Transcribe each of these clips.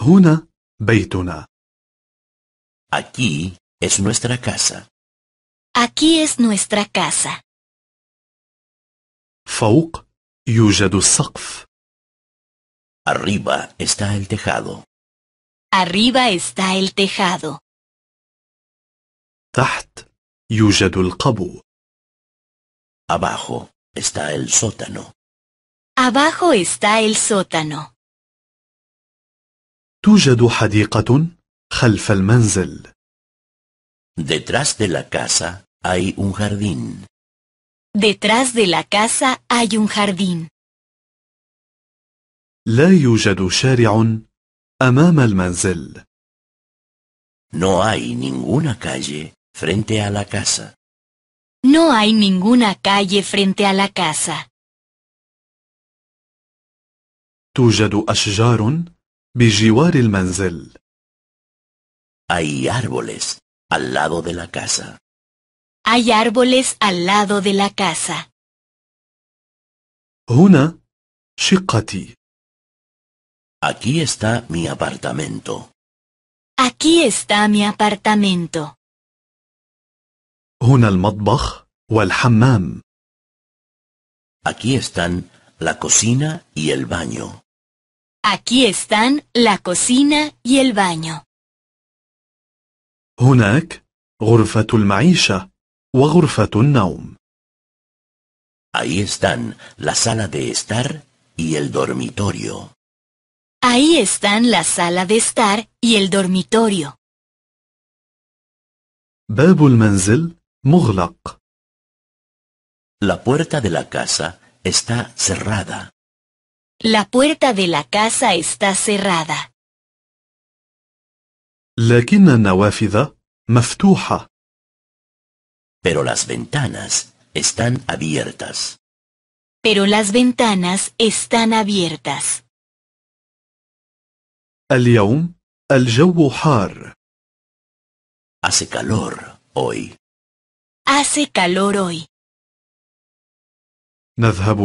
هنا بيتنا. Aquí es nuestra casa. Aquí es nuestra casa. فوق يوجد السقف. Arriba está el tejado. Arriba está el tejado. تحت يوجد القبو. Abajo está el sótano. Abajo está el sótano. توجد حديقة خلف المنزل. Detrás de la casa hay un jardín. Detrás de la casa hay un jardín. لا يوجد شارع أمام المنزل. No hay ninguna calle frente a la casa. No hay ninguna calle frente a la casa. توجد أشجار el المنزل. Hay árboles al lado de la casa. Hay árboles al lado de la casa. هنا shikati. Aquí está mi apartamento. Aquí está mi apartamento. هنا المطبخ والحمام. Aquí están la cocina y el baño. Aquí están la cocina y el baño. هناك غرفة المعيشة وغرفة النوم. Ahí están la sala de estar y el dormitorio. Ahí están la sala de estar y el dormitorio. باب المنزل La puerta de la casa está cerrada. La puerta de la casa está cerrada. لكن النوافذ مفتوحة. Pero las ventanas están abiertas. Pero las ventanas están abiertas. al الجو حار. Hace calor hoy. Hace calor hoy. نذهب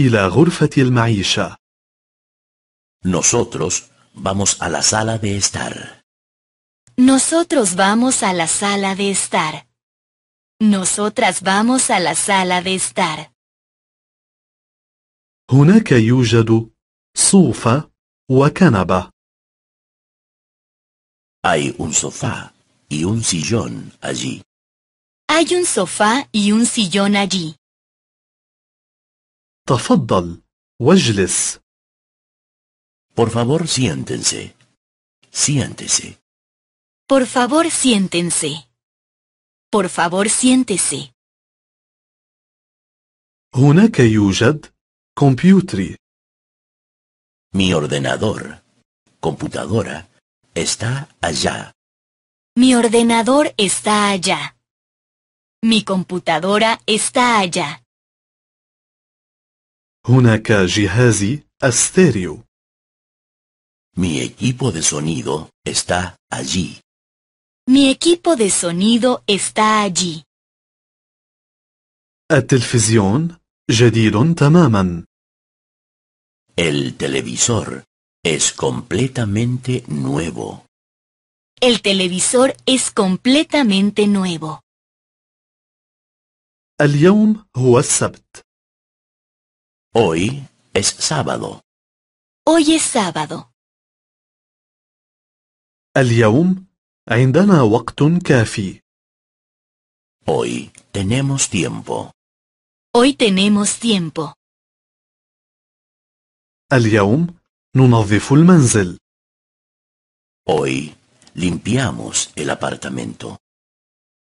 y غرفة المعيشة. Nosotros vamos a la sala de estar. Nosotros vamos a la sala de estar. Nosotras vamos a la sala de estar. Hay un sofá y un sillón allí. Hay un sofá y un sillón allí. Por favor, siéntense. Siéntese. Por favor, siéntense. Por favor, siéntese. هناك usad? Computri. Mi ordenador, computadora, está allá. Mi ordenador está allá. Mi computadora está allá. هناك جهازي استيريو. Mi equipo de sonido está allí. Mi equipo de sonido está allí. التلفزيون جديد تماما. El televisor es completamente nuevo. El televisor es completamente nuevo. اليوم هو Hoy es sábado. Hoy es sábado. اليوم عندنا وقت كافي. Hoy tenemos tiempo. Hoy tenemos tiempo. اليوم ننظف المنزل. Hoy limpiamos el apartamento.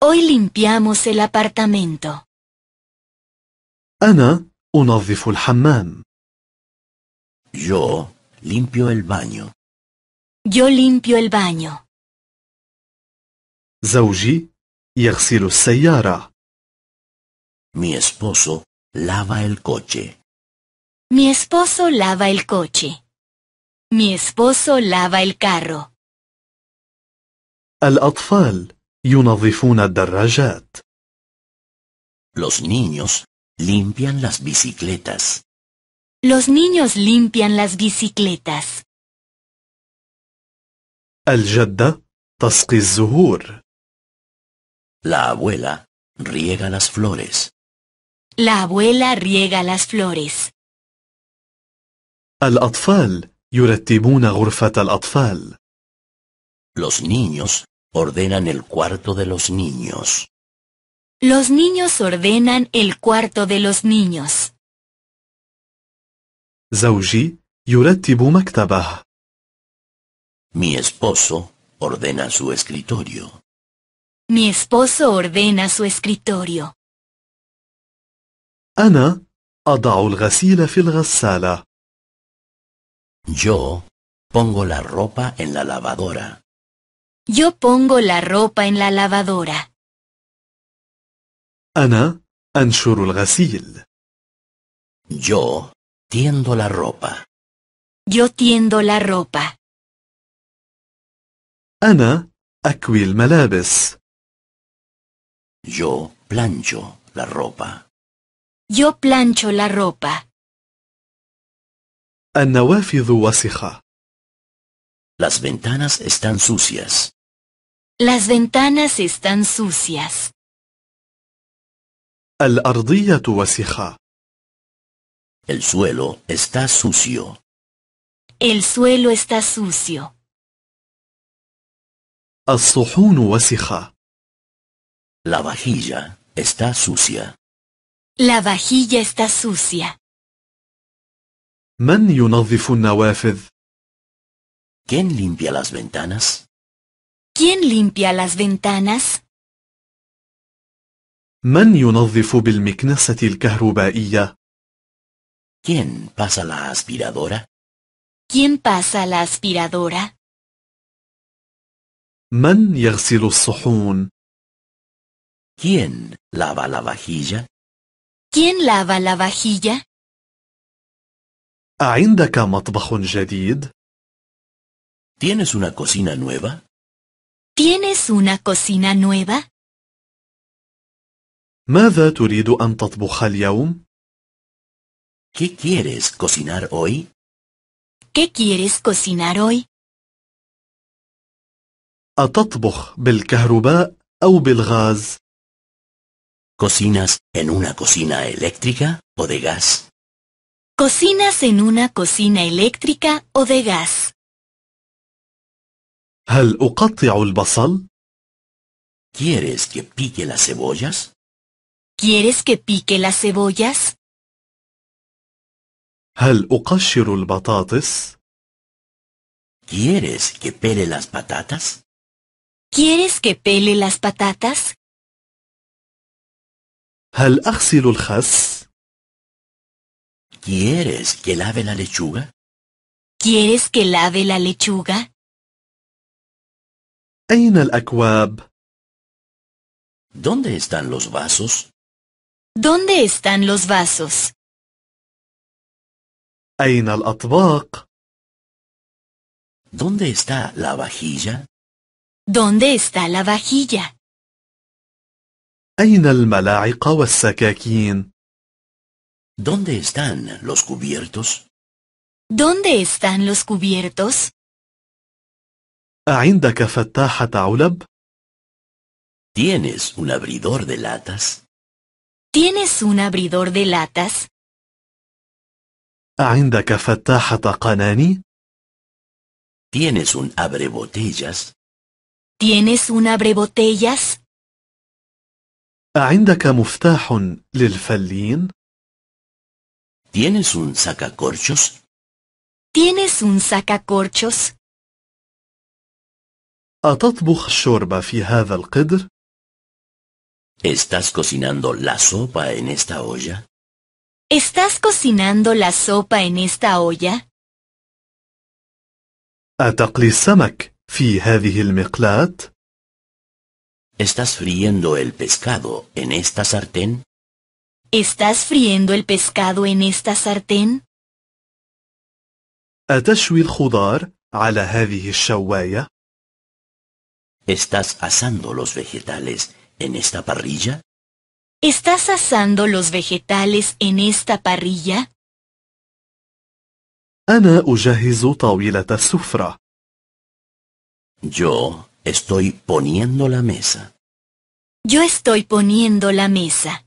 Hoy limpiamos el apartamento. Ana. Yo limpio el baño. Yo limpio el baño. y يغسل السيارة. Mi esposo lava el coche. Mi esposo lava el coche. Mi esposo lava el carro. الأطفال ينظفون الدراجات. Los niños Limpian las bicicletas. Los niños limpian las bicicletas. Al-Jadda el zuhur. La abuela riega las flores. La abuela riega las flores. الأطفال ghurfat al atfal. Los niños ordenan el cuarto de los niños. Los niños ordenan el cuarto de los niños. زوجي يرتب مكتبه. Mi esposo ordena su escritorio. Mi esposo ordena su escritorio. Ana أضع الغسيل Yo pongo la ropa en la lavadora. Yo pongo la ropa en la lavadora. Ana el gasil. Yo tiendo la ropa. Yo tiendo la ropa. Ana el malabes. Yo plancho la ropa. Yo plancho la ropa. النوافذ وسخة. Las ventanas están sucias. Las ventanas están sucias tu وسخة. El suelo está sucio. El suelo está sucio. La vajilla está sucia. La vajilla está sucia. ¿Quién limpia las ventanas? ¿Quién limpia las ventanas? من ينظف بالمكنسة الكهربائية؟ ¿Quién pasa la aspiradora? ¿Quién pasa la aspiradora? من يغسل الصحون؟ ¿Quién lava la vajilla? ¿Quién lava la vajilla? أعندك مطبخ جديد؟ ¿Tienes una cocina nueva? ¿Tienes una cocina nueva? ماذا تريد أن تطبخ اليوم؟ ¿Qué quieres cocinar hoy? ¿Qué quieres cocinar hoy? أتطبخ بالكهرباء أو بالغاز؟ ¿Cocinas en una cocina eléctrica o de gas? ¿Cocinas en una cocina eléctrica o de gas? هل أقطع البصل؟ ¿Quieres que pique las cebollas? ¿Quieres que pique las cebollas? ¿Quieres que pele las patatas? ¿Quieres que pele las patatas? ¿Quieres que lave la lechuga? ¿Quieres que lave la lechuga? ¿Dónde están los vasos? ¿Dónde están los vasos? ¿Dónde está la vajilla? ¿Dónde está la vajilla? ¿Dónde están los cubiertos? ¿Dónde están los cubiertos? ¿Tienes un abridor de latas? ¿Tienes un abridor de latas? أعندك فتاحة قناني؟ ¿Tienes un abrebotellas? ¿Tienes un abrebotellas? أعندك مفتاح للفلين؟ ¿Tienes un sacacorchos? ¿Tienes un sacacorchos؟ أتطبخ الشوربة في هذا القدر؟ ¿Estás cocinando la sopa en esta olla? ¿Estás cocinando la sopa en esta olla? ¿Estás friendo el pescado en esta sartén? ¿Estás friendo el pescado en esta sartén? ¿Estás asando los vegetales en esta parrilla? ¿Estás asando los vegetales en esta parrilla? sufra. Yo estoy poniendo la mesa. Yo estoy poniendo la mesa.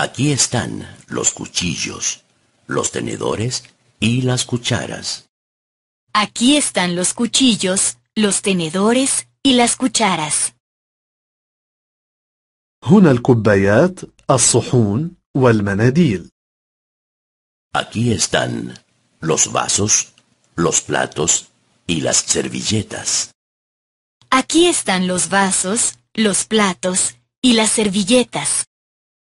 Aquí están los cuchillos, los tenedores y las cucharas. Aquí están los cuchillos, los tenedores y las cucharas. Aquí están los vasos, los platos y las servilletas. Aquí están los vasos, los platos y las servilletas.